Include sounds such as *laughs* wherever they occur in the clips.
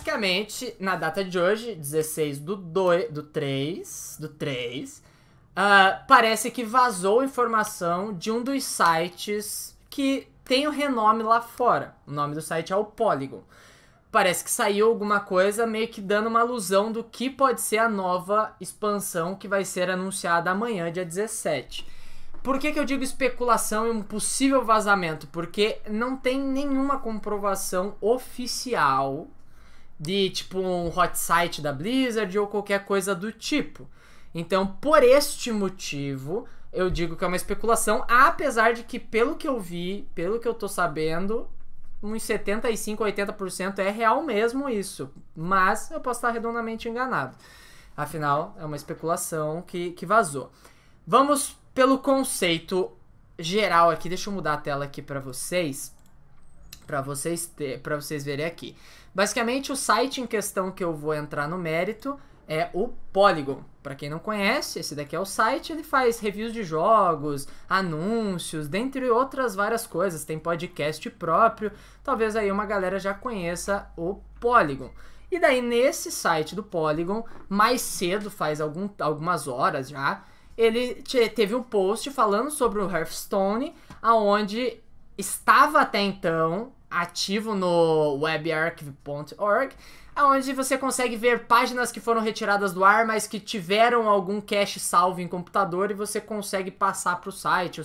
basicamente, na data de hoje, 16 do, 2, do 3, do 3 uh, ah, parece que vazou informação de um dos sites que tem o renome lá fora. O nome do site é o Polygon. Parece que saiu alguma coisa meio que dando uma alusão do que pode ser a nova expansão que vai ser anunciada amanhã, dia 17. Por que, que eu digo especulação e um possível vazamento? Porque não tem nenhuma comprovação oficial de tipo um hot site da Blizzard ou qualquer coisa do tipo. Então, por este motivo, eu digo que é uma especulação, apesar de que, pelo que eu vi, pelo que eu tô sabendo, uns 75, 80% é real mesmo isso. Mas eu posso estar redondamente enganado. Afinal, é uma especulação que, que vazou. Vamos pelo conceito geral aqui. Deixa eu mudar a tela aqui para vocês, para vocês ter, para vocês verem aqui. Basicamente, o site em questão que eu vou entrar no mérito é o Polygon. Para quem não conhece, esse daqui é o site, ele faz reviews de jogos, anúncios, dentre outras várias coisas, tem podcast próprio. Talvez aí uma galera já conheça o Polygon. E daí nesse site do Polygon, mais cedo, faz algum, algumas horas já, ele teve um post falando sobre o Hearthstone, aonde estava até então ativo no webarchive.org, onde você consegue ver páginas que foram retiradas do ar, mas que tiveram algum cache salvo em computador e você consegue passar para o site,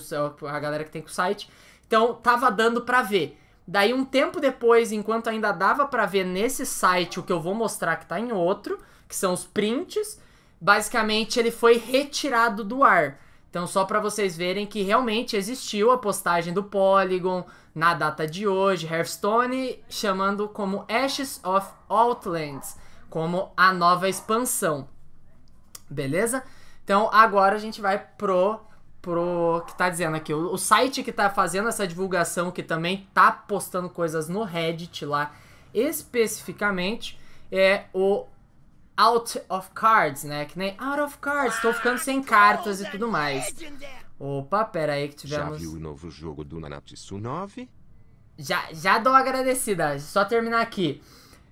a galera que tem com o site. Então, tava dando para ver. Daí, um tempo depois, enquanto ainda dava para ver nesse site o que eu vou mostrar que está em outro, que são os prints, basicamente ele foi retirado do ar. Então, só para vocês verem que realmente existiu a postagem do Polygon na data de hoje, Hearthstone chamando como Ashes of Outlands, como a nova expansão. Beleza? Então, agora a gente vai pro pro que tá dizendo aqui, o, o site que tá fazendo essa divulgação, que também tá postando coisas no Reddit lá, especificamente é o out of cards, né? Que nem out of cards, tô ficando sem cartas e tudo mais. Opa, pera aí que tivemos... Já viu o novo jogo do Nanatsu 9? Já, já dou agradecida, só terminar aqui.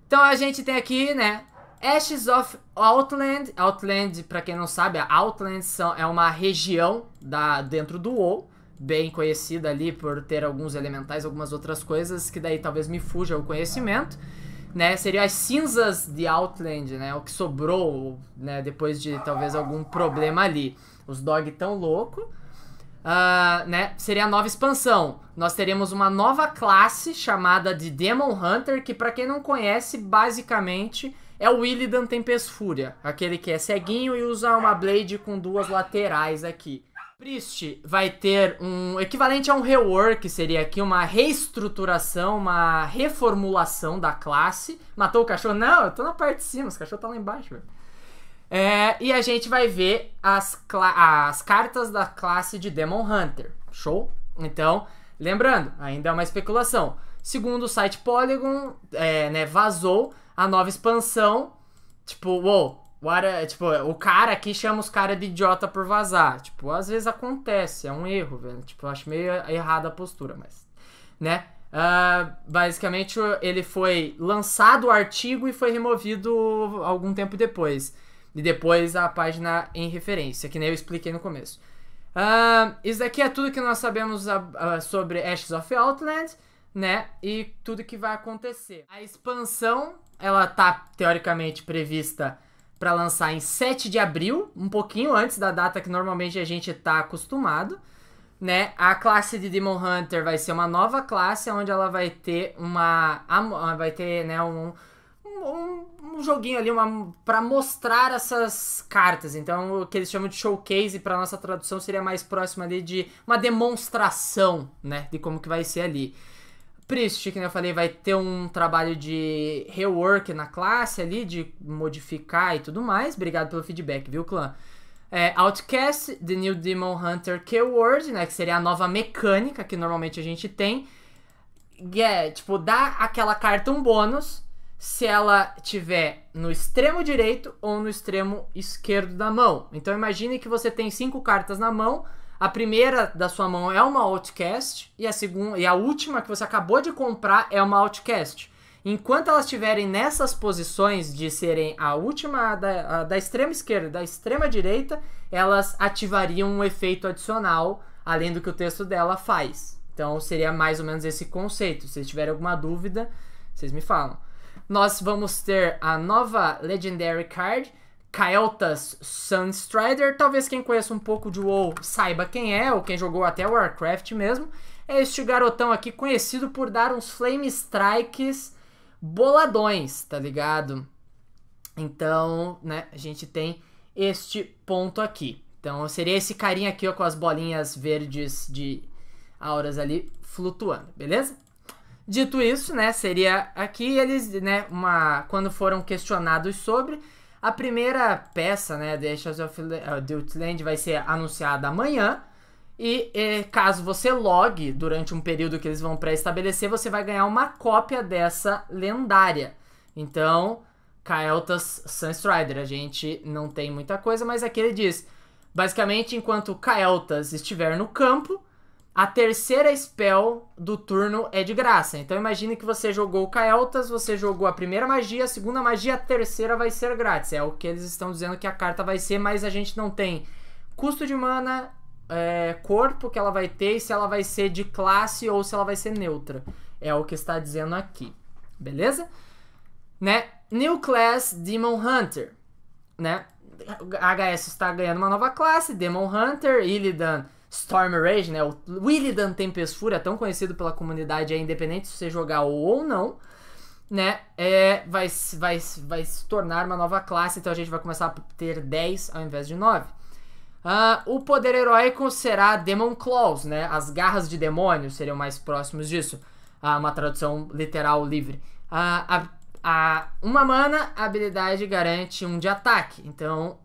Então a gente tem aqui, né, Ashes of Outland. Outland, para quem não sabe, Outland são, é uma região da, dentro do WoW, bem conhecida ali por ter alguns elementais, algumas outras coisas, que daí talvez me fuja o conhecimento né, seriam as cinzas de Outland, né, o que sobrou, né, depois de talvez algum problema ali. Os Dog tão louco, uh, né, seria a nova expansão. Nós teremos uma nova classe chamada de Demon Hunter, que para quem não conhece, basicamente é o Illidan Tempest Fúria, aquele que é ceguinho e usa uma blade com duas laterais aqui. Priest vai ter um equivalente a um rework, seria aqui uma reestruturação, uma reformulação da classe. Matou o cachorro? Não, eu tô na parte de cima, os cachorros estão lá embaixo, velho. É, e a gente vai ver as, as cartas da classe de Demon Hunter. Show? Então, lembrando, ainda é uma especulação. Segundo o site Polygon, é, né, vazou a nova expansão. Tipo, uou, What tipo, o cara aqui chama os caras de idiota por vazar. Tipo, às vezes acontece, é um erro, velho. Tipo, eu acho meio errada a postura, mas. Né? Uh, basicamente, ele foi lançado o artigo e foi removido algum tempo depois. E depois a página em referência, que nem eu expliquei no começo. Uh, isso daqui é tudo que nós sabemos sobre Ashes of Outland, né? E tudo que vai acontecer. A expansão, ela tá teoricamente prevista para lançar em 7 de abril, um pouquinho antes da data que normalmente a gente está acostumado. Né? A classe de Demon Hunter vai ser uma nova classe onde ela vai ter uma ah, vai ter, né, um, um, um joguinho ali uma para mostrar essas cartas. Então, o que eles chamam de showcase para nossa tradução seria mais próximo ali de uma demonstração, né, de como que vai ser ali. Priest, que né? eu falei, vai ter um trabalho de rework na classe ali, de modificar e tudo mais. Obrigado pelo feedback, viu, clã? É, Outcast, The New Demon Hunter Keyword, né? Que seria a nova mecânica que normalmente a gente tem. Que é, tipo, dá aquela carta um bônus se ela tiver no extremo direito ou no extremo esquerdo da mão. Então imagine que você tem cinco cartas na mão a primeira da sua mão é uma Outcast e a segunda e a última que você acabou de comprar é uma Outcast. Enquanto elas estiverem nessas posições de serem a última da, a, da extrema esquerda e da extrema direita, elas ativariam um efeito adicional além do que o texto dela faz. Então seria mais ou menos esse conceito. Se tiverem alguma dúvida, vocês me falam. Nós vamos ter a nova Legendary Card, Kael'thas Sunstrider, talvez quem conheça um pouco de WoW saiba quem é, ou quem jogou até Warcraft mesmo, é este garotão aqui conhecido por dar uns flame strikes boladões, tá ligado? Então, né, a gente tem este ponto aqui. Então seria esse carinha aqui ó, com as bolinhas verdes de auras ali flutuando, beleza? Dito isso, né, seria aqui eles, né, uma quando foram questionados sobre, a primeira peça, né, The Shadows of Outland eh, vai ser anunciada amanhã. E, e, eh, caso você logue durante um período que eles vão pré-estabelecer, você vai ganhar uma cópia dessa lendária. Então, Kael'thas Sunstrider, a gente não tem muita coisa, mas aqui ele diz... Basicamente, enquanto Kael'thas estiver no campo, a terceira spell do turno é de graça. Então imagine que você jogou o Kael'thas, você jogou a primeira magia, a segunda magia, a terceira vai ser grátis. É o que eles estão dizendo que a carta vai ser, mas a gente não tem custo de mana, é, corpo que ela vai ter e se ela vai ser de classe ou se ela vai ser neutra. É o que está dizendo aqui. Beleza? Né? New Class Demon Hunter. Né? HS está ganhando uma nova classe, Demon Hunter, Illidan Storm Rage, né? O Willidan Tempestura, tão conhecido pela comunidade, é independente se você jogar ou não, né? É, vai, vai, vai se tornar uma nova classe, então a gente vai começar a ter 10 ao invés de 9. Uh, ah, o poder heróico será Demon Claws, né? As garras de demônio seriam mais próximos disso. Uh, uma tradução literal livre. Uh, a, a, uma mana, a habilidade garante um de ataque. Então,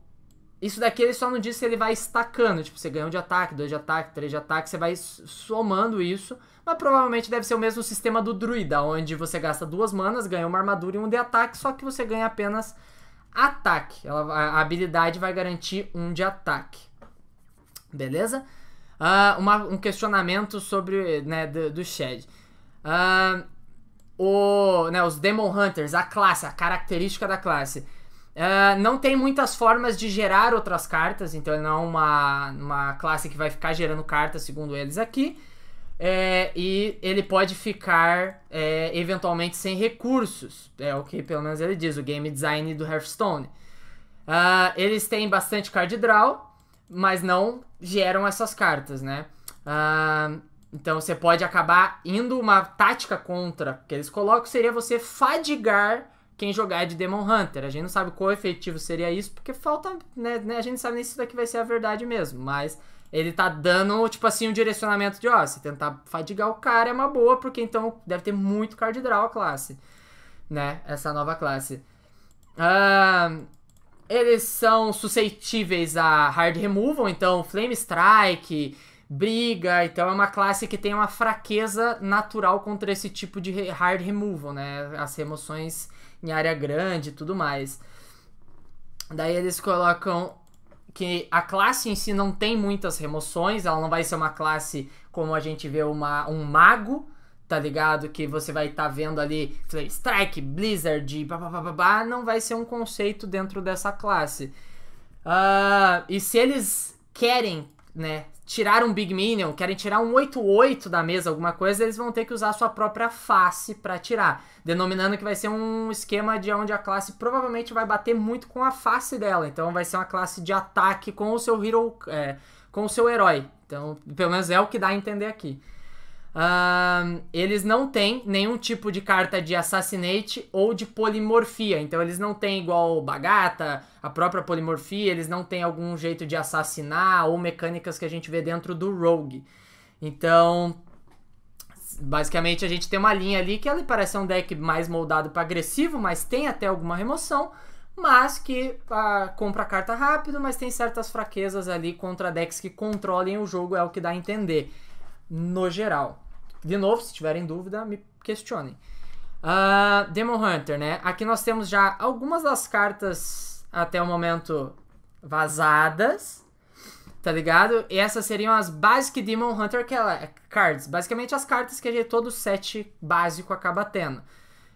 isso daqui ele só não diz se ele vai estacando. Tipo, você ganha um de ataque, dois de ataque, três de ataque, você vai somando isso. Mas provavelmente deve ser o mesmo sistema do druida, onde você gasta duas manas, ganha uma armadura e um de ataque, só que você ganha apenas ataque. Ela, a habilidade vai garantir um de ataque. Beleza? Uh, uma, um questionamento sobre né, do, do Shed. Uh, o, né, os Demon Hunters, a classe, a característica da classe. Ah, não tem muitas formas de gerar outras cartas, então ele não é uma, uma classe que vai ficar gerando cartas, segundo eles aqui. É, e ele pode ficar é, eventualmente sem recursos, é o que pelo menos ele diz, o game design do Hearthstone. Uh, eles têm bastante card draw, mas não geram essas cartas, né? Uh, então você pode acabar indo uma tática contra que eles colocam seria você fadigar quem jogar é de Demon Hunter. A gente não sabe qual efetivo seria isso, porque falta, né, né, a gente sabe nem se isso daqui vai ser a verdade mesmo, mas ele tá dando, tipo assim, um direcionamento de, ó, se tentar fadigar o cara é uma boa, porque então deve ter muito card draw a classe, né, essa nova classe. Uh, eles são suscetíveis a hard removal, então flame strike, briga, então é uma classe que tem uma fraqueza natural contra esse tipo de hard removal, né, as remoções em área grande e tudo mais. Daí eles colocam que a classe em si não tem muitas remoções, ela não vai ser uma classe como a gente vê uma, um mago, tá ligado? Que você vai estar tá vendo ali Strike, Blizzard, babá, não vai ser um conceito dentro dessa classe. Uh, e se eles querem né, tirar um Big Minion, querem tirar um 8-8 da mesa, alguma coisa, eles vão ter que usar sua própria face para tirar. Denominando que vai ser um esquema de onde a classe provavelmente vai bater muito com a face dela. Então vai ser uma classe de ataque com o seu hero. É, com o seu herói. Então, pelo menos é o que dá a entender aqui eles não têm nenhum tipo de carta de assassinate ou de polimorfia. Então eles não têm igual Bagata, a própria polimorfia, eles não têm algum jeito de assassinar ou mecânicas que a gente vê dentro do Rogue. Então, basicamente a gente tem uma linha ali que ela parece um deck mais moldado para agressivo, mas tem até alguma remoção, mas que ah, compra carta rápido, mas tem certas fraquezas ali contra decks que controlem o jogo, é o que dá a entender no geral. De novo, se tiverem dúvida, me questionem. Uh, Demon Hunter, né? Aqui nós temos já algumas das cartas até o momento vazadas, tá ligado? E essas seriam as Basic Demon Hunter é Cards. Basicamente as cartas que a gente, todo set básico acaba tendo.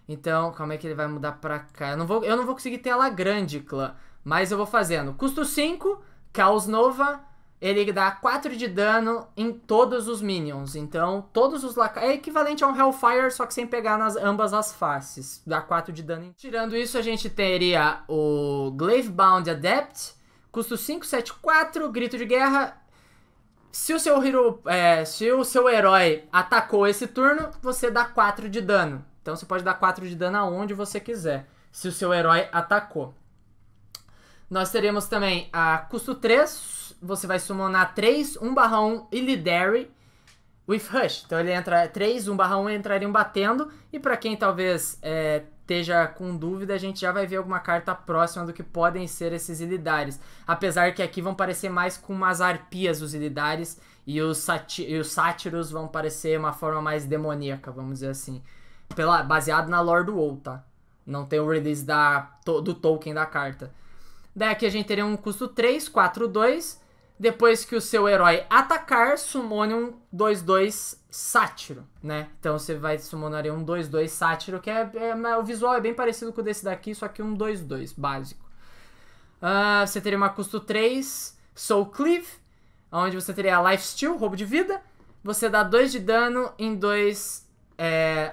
Então, como é que ele vai mudar pra cá? Eu não vou, eu não vou conseguir ter ela grande, clã. Mas eu vou fazendo. Custo 5, Caos Nova, ele dá 4 de dano em todos os minions. Então, todos os lacaios. É equivalente a um Hellfire, só que sem pegar nas ambas as faces. Dá 4 de dano. Em... Tirando isso, a gente teria o Glavebound Adept, custo 5, 7, 4, grito de guerra. Se o seu hero, é, se o seu herói atacou esse turno, você dá 4 de dano. Então você pode dar 4 de dano aonde você quiser, se o seu herói atacou. Nós teremos também a custo 3, você vai summonar 3, 1 barra 1 e Lidary with Rush. Então ele entra 3, 1 barra 1 entrariam batendo. E para quem talvez é, esteja com dúvida, a gente já vai ver alguma carta próxima do que podem ser esses Ilidares. Apesar que aqui vão parecer mais com umas arpias os Ilidares e os, e os sátiros vão parecer uma forma mais demoníaca, vamos dizer assim. Pela, baseado na Lord do WoW, tá? Não tem o release da, to, do token da carta. Daí aqui a gente teria um custo 3, 4, 2 depois que o seu herói atacar, sumone um 2-2 sátiro, né? Então você vai summonar um 2-2 sátiro, que é, é, é, o visual é bem parecido com o desse daqui, só que um 2-2 básico. Uh, você teria uma custo 3, Soul Cleave, onde você teria a Life Steal, roubo de vida. Você dá 2 de dano em 2 é,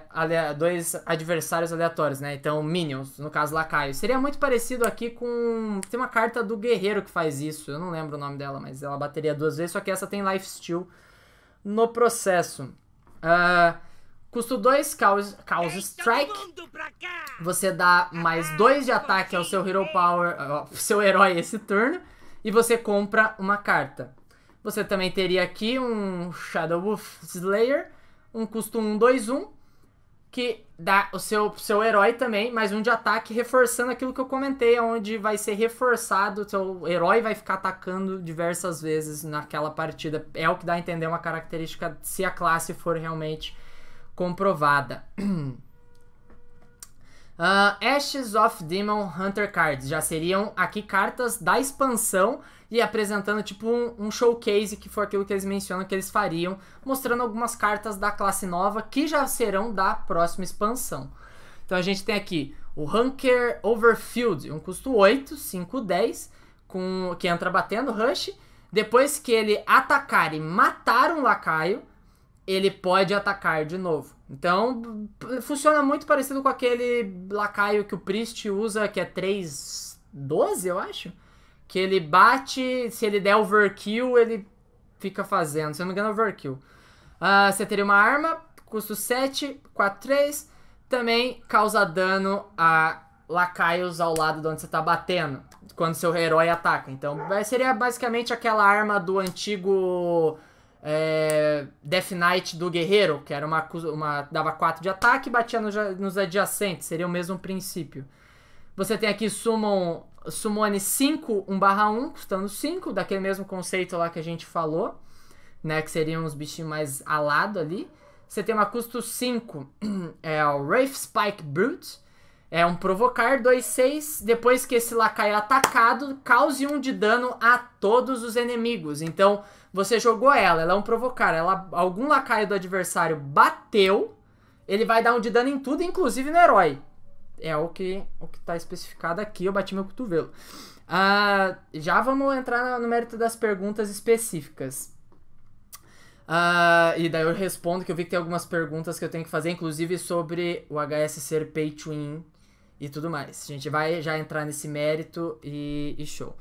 dois adversários aleatórios, né? Então, Minions, no caso Lacaio. Seria muito parecido aqui com. Tem uma carta do Guerreiro que faz isso, eu não lembro o nome dela, mas ela bateria duas vezes, só que essa tem Lifesteal no processo. Uh, custo 2, Cause Strike. Você dá mais 2 ah, de ataque ao seu Hero Power, ao seu herói esse turno, e você compra uma carta. Você também teria aqui um Shadow Wolf Slayer um custo 1, 2, 1, que dá o seu, seu herói também, mais um de ataque, reforçando aquilo que eu comentei, onde vai ser reforçado, seu herói vai ficar atacando diversas vezes naquela partida. É o que dá a entender uma característica se a classe for realmente comprovada. Uh, *clears throat* Ashes of Demon Hunter Cards já seriam aqui cartas da expansão e apresentando tipo um, um, showcase que foi aquilo que eles mencionam que eles fariam, mostrando algumas cartas da classe nova que já serão da próxima expansão. Então a gente tem aqui o Hunker Overfield, um custo 8, 5, 10, com, que entra batendo Rush. Depois que ele atacar e matar um lacaio, ele pode atacar de novo. Então, funciona muito parecido com aquele lacaio que o Priest usa, que é 3, 12, eu acho que ele bate, se ele der overkill, ele fica fazendo. Se eu não me engano, é overkill. Uh, você teria uma arma, custo 7, 4, 3. Também causa dano a lacaios ao lado de onde você está batendo, quando seu herói ataca. Então, seria basicamente aquela arma do antigo é, Death Knight do guerreiro, que era uma, uma dava 4 de ataque e batia no, nos adjacentes. Seria o mesmo princípio. Você tem aqui Summon Sumone 5, 1 barra 1, custando 5, daquele mesmo conceito lá que a gente falou, né? Que seriam os bichinhos mais alado ali. Você tem uma custo 5, *clears throat* é o Wraith Spike Brute. É um provocar 2-6, depois que esse lacaio é atacado, cause 1 um de dano a todos os inimigos. Então, você jogou ela, ela é um provocar, ela, algum lacaio do adversário bateu, ele vai dar um de dano em tudo, inclusive no herói é o que o que está especificado aqui. Eu bati meu cotovelo. Uh, já vamos entrar no mérito das perguntas específicas. Uh, e daí eu respondo que eu vi que tem algumas perguntas que eu tenho que fazer, inclusive sobre o HS ser pay to win e tudo mais. A gente vai já entrar nesse mérito e, e show.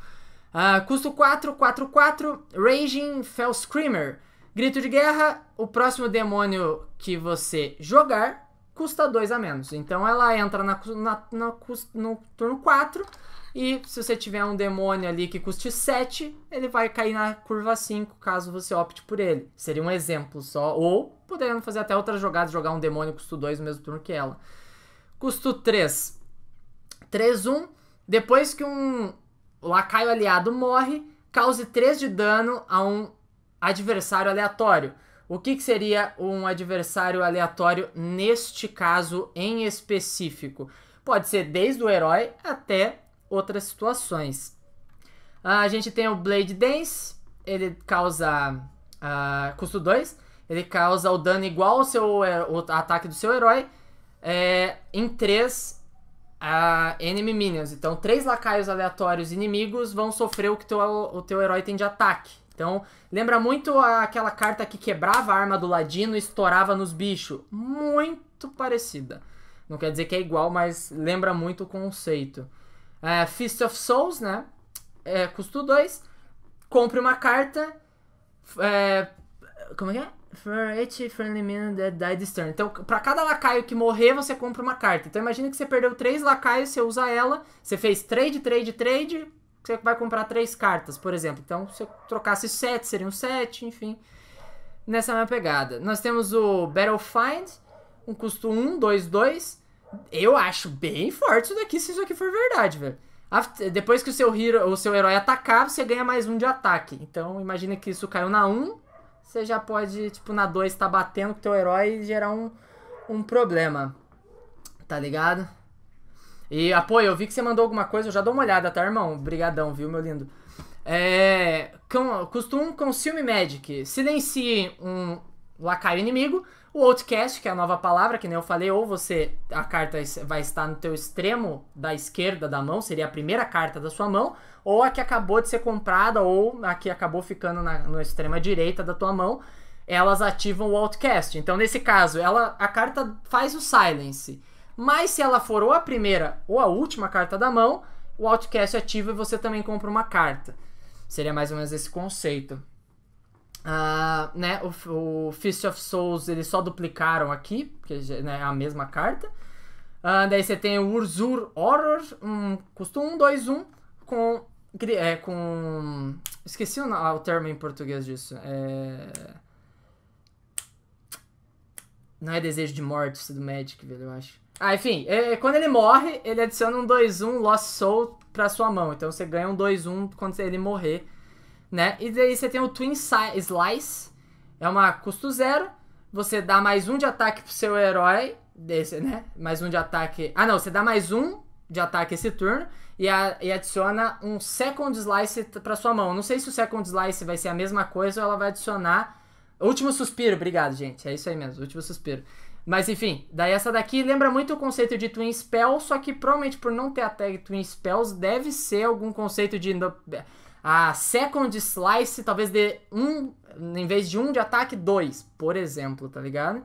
Uh, custo 444, Raging Fell Screamer. Grito de guerra, o próximo demônio que você jogar custa 2 a menos. Então ela entra na, na, na, no turno 4. E se você tiver um demônio ali que custe 7, ele vai cair na curva 5, caso você opte por ele. Seria um exemplo só. Ou poderiam fazer até outras jogadas, jogar um demônio custo 2 no mesmo turno que ela. Custo 3. 3, 1. Depois que um lacaio aliado morre, cause 3 de dano a um adversário aleatório. O que, que, seria um adversário aleatório neste caso em específico? Pode ser desde o herói até outras situações. Ah, a gente tem o Blade Dance, ele causa uh, custo 2, ele causa o dano igual ao seu, ataque do seu herói é, em 3 uh, ah, enemy minions. Então, três lacaios aleatórios inimigos vão sofrer o que teu, o teu herói tem de ataque. Então, lembra muito aquela carta que quebrava a arma do ladino e estourava nos bichos. Muito parecida. Não quer dizer que é igual, mas lembra muito o conceito. É, Fist of Souls, né? É, custo 2. Compre uma carta. É, como é que é? For each friendly minion that died this turn. Então, pra cada lacaio que morrer, você compra uma carta. Então, imagina que você perdeu três lacaios, você usa ela. Você fez trade, trade, trade você vai comprar três cartas, por exemplo. Então, se eu trocasse sete, um sete, enfim. Nessa mesma pegada. Nós temos o Find, um custo 1, 2, 2. Eu acho bem forte isso daqui, se isso aqui for verdade, velho. depois que o seu, hero, o seu herói atacar, você ganha mais um de ataque. Então, imagina que isso caiu na 1, você já pode, tipo, na 2 tá batendo com o teu herói e gerar um, um problema. Tá ligado? E, apoio, eu vi que você mandou alguma coisa, eu já dou uma olhada, tá, irmão? Obrigadão, viu, meu lindo? É, com, costum Consume Magic. Silencie um lacaio inimigo. O Outcast, que é a nova palavra, que nem eu falei, ou você a carta vai estar no teu extremo da esquerda da mão, seria a primeira carta da sua mão, ou a que acabou de ser comprada, ou a que acabou ficando na, na extrema direita da tua mão, elas ativam o Outcast. Então, nesse caso, ela a carta faz o Silence. Mas se ela for ou a primeira ou a última carta da mão, o Outcast ativa e você também compra uma carta. Seria mais ou menos esse conceito. Uh, né, o, o Fist of Souls eles só duplicaram aqui, porque né, é a mesma carta. Uh, daí você tem o Urzur Horror, um, custo 1, 2, 1, com. É, com esqueci o, o termo em português disso. É. Não é desejo de morte isso do Magic, velho, eu acho. Ah, enfim, é, é quando ele morre, ele adiciona um 2-1 Lost Soul pra sua mão. Então você ganha um 2-1 quando ele morrer, né? E daí você tem o Twin Slice, é uma custo zero. Você dá mais um de ataque pro seu herói, desse, né? Mais um de ataque. Ah, não, você dá mais um de ataque esse turno e, a, e adiciona um Second Slice pra sua mão. Não sei se o Second Slice vai ser a mesma coisa ou ela vai adicionar Último suspiro, obrigado, gente. É isso aí mesmo, último suspiro. Mas enfim, daí essa daqui lembra muito o conceito de Twin Spell, só que provavelmente por não ter a tag Twin Spells, deve ser algum conceito de. A Second Slice talvez dê um. Em vez de um de ataque, dois, por exemplo, tá ligado?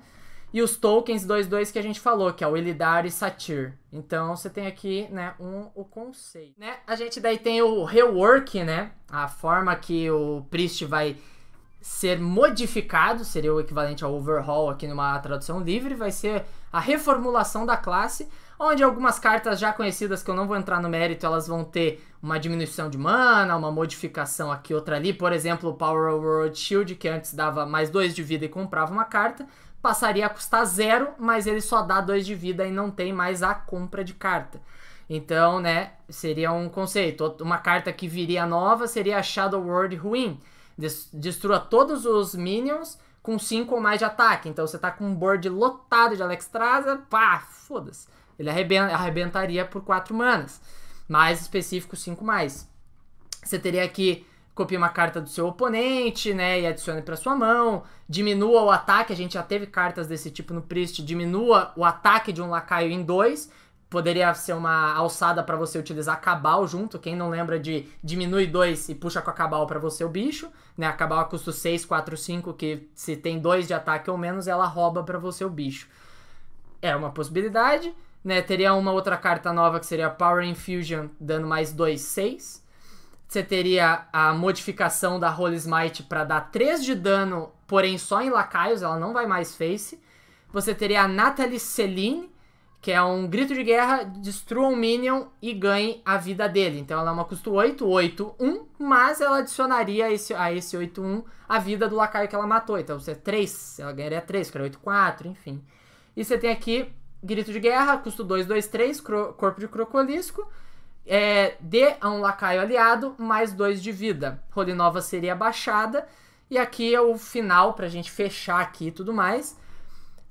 E os tokens 2-2 que a gente falou, que é o Elidar e Satyr. Então você tem aqui, né, um, o conceito. Né? A gente daí tem o rework, né? A forma que o Priest vai ser modificado, seria o equivalente ao overhaul aqui numa tradução livre, vai ser a reformulação da classe, onde algumas cartas já conhecidas que eu não vou entrar no mérito, elas vão ter uma diminuição de mana, uma modificação aqui, outra ali, por exemplo, o Power World Shield, que antes dava mais 2 de vida e comprava uma carta, passaria a custar zero, mas ele só dá 2 de vida e não tem mais a compra de carta. Então, né, seria um conceito. Uma carta que viria nova seria a Shadow World ruin Destrua todos os minions com 5 ou mais de ataque. Então você tá com um board lotado de Alexstrasza, pá, foda-se. Ele arrebenta, arrebentaria por 4 manas. Mais específico, 5 mais. Você teria que copiar uma carta do seu oponente, né, e adicione para sua mão. Diminua o ataque, a gente já teve cartas desse tipo no Priest, diminua o ataque de um lacaio em 2 poderia ser uma alçada para você utilizar cabal junto. Quem não lembra de diminui 2 e puxa com a cabal para você o bicho né? Acabar a custo 6, 4, 5, que se tem 2 de ataque ou menos, ela rouba para você o bicho. É uma possibilidade, né? Teria uma outra carta nova que seria Power Infusion, dando mais 2, 6. Você teria a modificação da Holy Smite para dar 3 de dano, porém só em lacaios, ela não vai mais face. Você teria a Natalie Celine, que é um grito de guerra, destrua um Minion e ganhe a vida dele. Então ela é uma custo 8, 8, 1, mas ela adicionaria esse, a esse 8, 1 a vida do lacaio que ela matou. Então você é 3, ela ganharia 3, que era 8, 4, enfim. E você tem aqui grito de guerra, custo 2, 2, 3, corpo de crocolisco. É, dê a um lacaio aliado mais 2 de vida. Role nova seria baixada. E aqui é o final pra gente fechar aqui e tudo mais.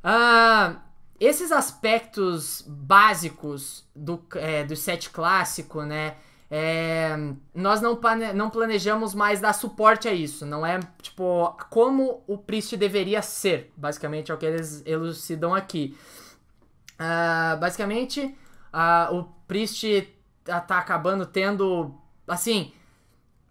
Ah, esses aspectos básicos do, é, do set clássico, né? É, nós não, não planejamos mais dar suporte a isso. Não é, tipo, como o Priest deveria ser. Basicamente é o que eles elucidam aqui. Uh, basicamente, uh, o Priest tá, tá acabando tendo, assim,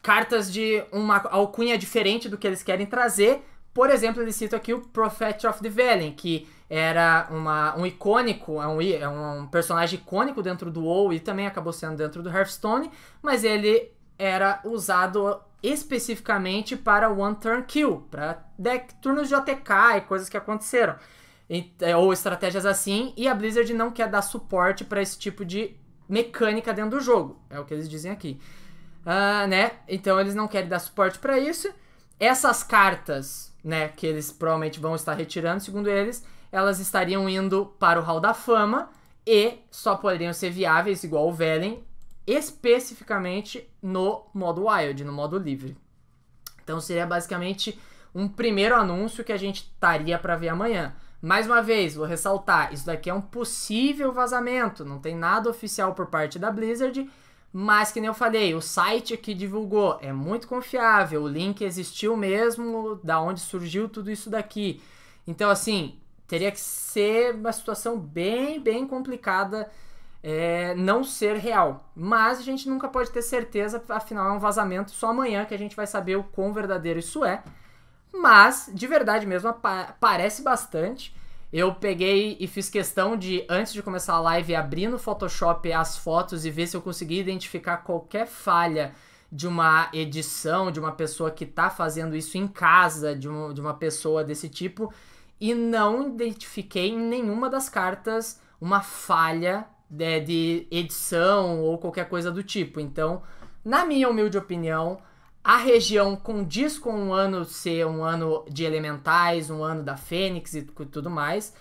cartas de uma alcunha diferente do que eles querem trazer por exemplo, ele cita aqui o Prophet of the Valley, que era uma, um icônico, é um, é um personagem icônico dentro do WoW e também acabou sendo dentro do Hearthstone, mas ele era usado especificamente para one turn kill, para turnos de OTK e coisas que aconteceram, e, é, ou estratégias assim, e a Blizzard não quer dar suporte para esse tipo de mecânica dentro do jogo, é o que eles dizem aqui. Uh, né? Então eles não querem dar suporte para isso. Essas cartas né, que eles provavelmente vão estar retirando, segundo eles, elas estariam indo para o Hall da Fama e só poderiam ser viáveis, igual o Velen, especificamente no modo Wild, no modo livre. Então seria basicamente um primeiro anúncio que a gente estaria para ver amanhã. Mais uma vez, vou ressaltar, isso daqui é um possível vazamento, não tem nada oficial por parte da Blizzard mas, que nem eu falei, o site que divulgou é muito confiável, o link existiu mesmo, da onde surgiu tudo isso daqui. Então, assim, teria que ser uma situação bem, bem complicada é, não ser real. Mas a gente nunca pode ter certeza, afinal é um vazamento só amanhã que a gente vai saber o quão verdadeiro isso é. Mas, de verdade mesmo, parece bastante. Eu peguei e fiz questão de, antes de começar a live, abrir no Photoshop as fotos e ver se eu conseguia identificar qualquer falha de uma edição, de uma pessoa que está fazendo isso em casa, de, um, de uma pessoa desse tipo, e não identifiquei em nenhuma das cartas uma falha de, né, de edição ou qualquer coisa do tipo. Então, na minha humilde opinião, a região condiz com um ano ser um ano de elementais, um ano da fênix e tudo mais.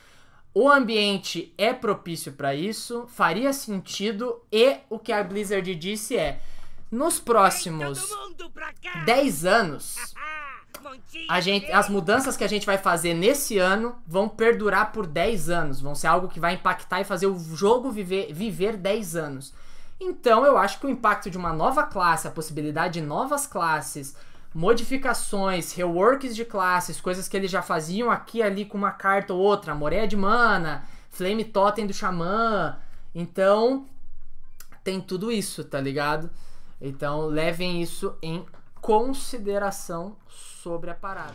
O ambiente é propício para isso, faria sentido, e o que a Blizzard disse é: nos próximos 10 anos, *laughs* a gente, as mudanças que a gente vai fazer nesse ano vão perdurar por 10 anos, vão ser algo que vai impactar e fazer o jogo viver, viver 10 anos. Então eu acho que o impacto de uma nova classe, a possibilidade de novas classes, modificações, reworks de classes, coisas que eles já faziam aqui e ali com uma carta ou outra, Moreia de Mana, Flame Totem do Xamã. Então, tem tudo isso, tá ligado? Então, levem isso em consideração sobre a parada.